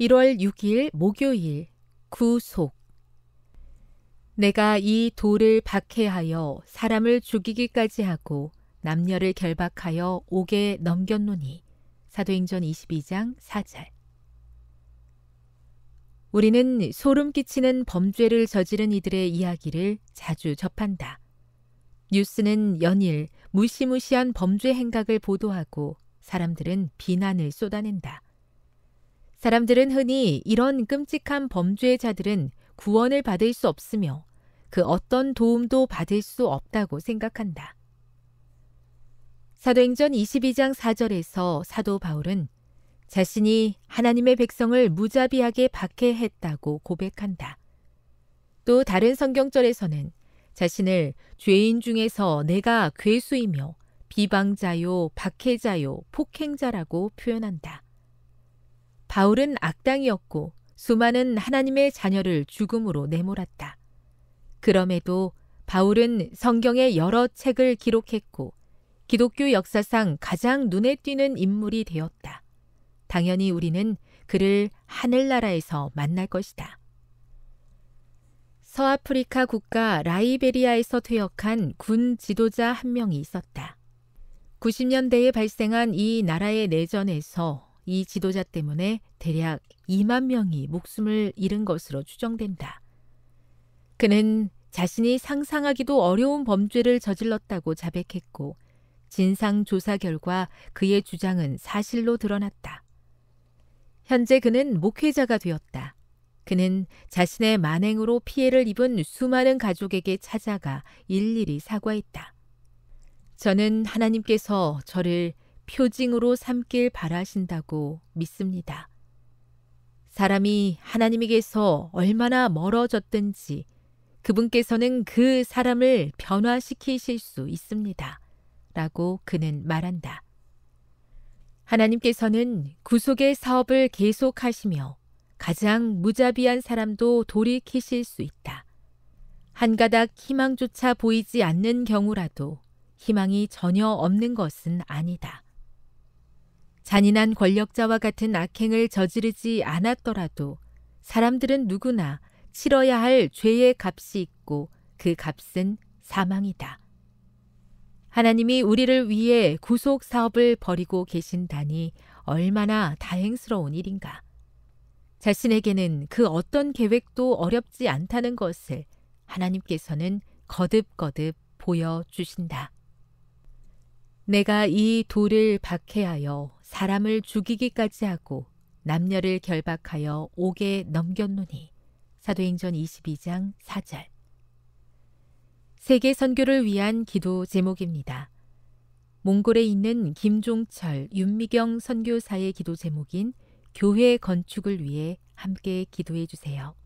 1월 6일 목요일 구속 내가 이 돌을 박해하여 사람을 죽이기까지 하고 남녀를 결박하여 옥에 넘겼노니 사도행전 22장 4절 우리는 소름 끼치는 범죄를 저지른 이들의 이야기를 자주 접한다. 뉴스는 연일 무시무시한 범죄 행각을 보도하고 사람들은 비난을 쏟아낸다. 사람들은 흔히 이런 끔찍한 범죄자들은 구원을 받을 수 없으며 그 어떤 도움도 받을 수 없다고 생각한다. 사도행전 22장 4절에서 사도 바울은 자신이 하나님의 백성을 무자비하게 박해했다고 고백한다. 또 다른 성경절에서는 자신을 죄인 중에서 내가 괴수이며 비방자요, 박해자요, 폭행자라고 표현한다. 바울은 악당이었고 수많은 하나님의 자녀를 죽음으로 내몰았다. 그럼에도 바울은 성경의 여러 책을 기록했고 기독교 역사상 가장 눈에 띄는 인물이 되었다. 당연히 우리는 그를 하늘나라에서 만날 것이다. 서아프리카 국가 라이베리아에서 퇴역한 군 지도자 한 명이 있었다. 90년대에 발생한 이 나라의 내전에서 이 지도자 때문에 대략 2만 명이 목숨을 잃은 것으로 추정된다. 그는 자신이 상상하기도 어려운 범죄를 저질렀다고 자백했고 진상조사 결과 그의 주장은 사실로 드러났다. 현재 그는 목회자가 되었다. 그는 자신의 만행으로 피해를 입은 수많은 가족에게 찾아가 일일이 사과했다. 저는 하나님께서 저를 표징으로 삼길 바라신다고 믿습니다. 사람이 하나님에게서 얼마나 멀어졌든지 그분께서는 그 사람을 변화시키실 수 있습니다. 라고 그는 말한다. 하나님께서는 구속의 사업을 계속하시며 가장 무자비한 사람도 돌이키실 수 있다. 한 가닥 희망조차 보이지 않는 경우라도 희망이 전혀 없는 것은 아니다. 잔인한 권력자와 같은 악행을 저지르지 않았더라도 사람들은 누구나 치러야 할 죄의 값이 있고 그 값은 사망이다. 하나님이 우리를 위해 구속 사업을 벌이고 계신다니 얼마나 다행스러운 일인가. 자신에게는 그 어떤 계획도 어렵지 않다는 것을 하나님께서는 거듭거듭 보여주신다. 내가 이 돌을 박해하여 사람을 죽이기까지 하고 남녀를 결박하여 옥에 넘겼노니 사도행전 22장 4절 세계 선교를 위한 기도 제목입니다. 몽골에 있는 김종철, 윤미경 선교사의 기도 제목인 교회 건축을 위해 함께 기도해 주세요.